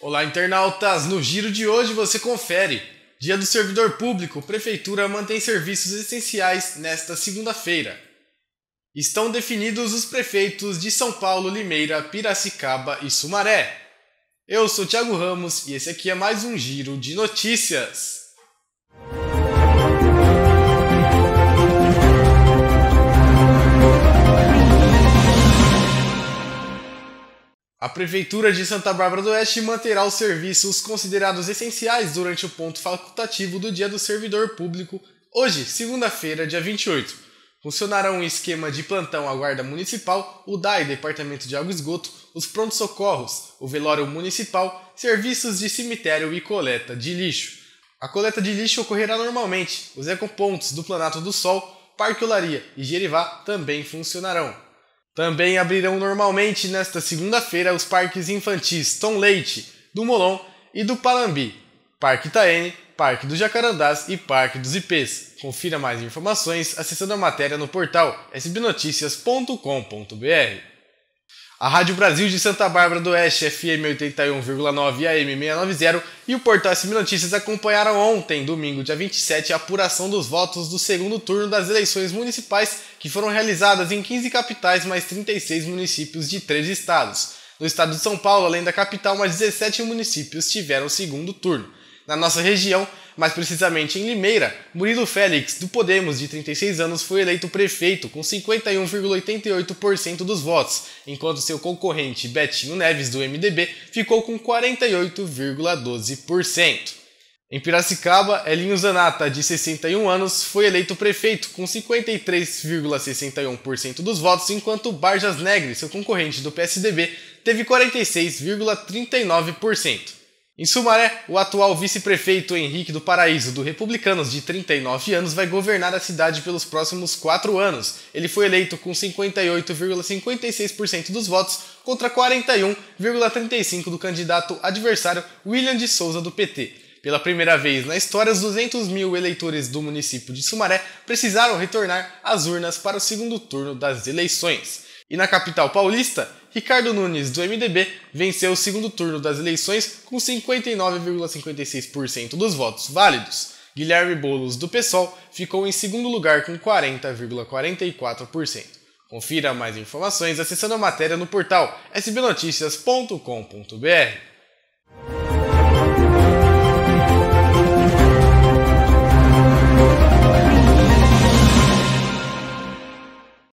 Olá, internautas! No giro de hoje você confere. Dia do Servidor Público, Prefeitura mantém serviços essenciais nesta segunda-feira. Estão definidos os prefeitos de São Paulo, Limeira, Piracicaba e Sumaré. Eu sou Thiago Ramos e esse aqui é mais um giro de notícias. A Prefeitura de Santa Bárbara do Oeste manterá os serviços considerados essenciais durante o ponto facultativo do Dia do Servidor Público, hoje, segunda-feira, dia 28. Funcionarão um esquema de plantão à Guarda Municipal, o DAI, Departamento de Água e Esgoto, os prontos-socorros, o velório municipal, serviços de cemitério e coleta de lixo. A coleta de lixo ocorrerá normalmente. Os ecopontos do Planalto do Sol, Parque Olaria e Gerivá também funcionarão. Também abrirão normalmente nesta segunda-feira os parques infantis Tom Leite, do Molon e do Palambi, Parque Itaene, Parque dos Jacarandás e Parque dos Ipês. Confira mais informações acessando a matéria no portal sbnoticias.com.br. A Rádio Brasil de Santa Bárbara do Oeste, FM 81,9 AM 690 e o portal SM Notícias acompanharam ontem, domingo, dia 27, a apuração dos votos do segundo turno das eleições municipais que foram realizadas em 15 capitais mais 36 municípios de três estados. No estado de São Paulo, além da capital, mais 17 municípios tiveram o segundo turno. Na nossa região, mais precisamente em Limeira, Murilo Félix, do Podemos, de 36 anos, foi eleito prefeito com 51,88% dos votos, enquanto seu concorrente Betinho Neves, do MDB, ficou com 48,12%. Em Piracicaba, Elinho Zanata, de 61 anos, foi eleito prefeito com 53,61% dos votos, enquanto Barjas Negre, seu concorrente do PSDB, teve 46,39%. Em Sumaré, né, o atual vice-prefeito Henrique do Paraíso, do Republicanos, de 39 anos, vai governar a cidade pelos próximos quatro anos. Ele foi eleito com 58,56% dos votos contra 41,35% do candidato adversário William de Souza, do PT. Pela primeira vez na história, os 200 mil eleitores do município de Sumaré precisaram retornar às urnas para o segundo turno das eleições. E na capital paulista, Ricardo Nunes, do MDB, venceu o segundo turno das eleições com 59,56% dos votos válidos. Guilherme Boulos, do PSOL, ficou em segundo lugar com 40,44%. Confira mais informações acessando a matéria no portal sbnoticias.com.br.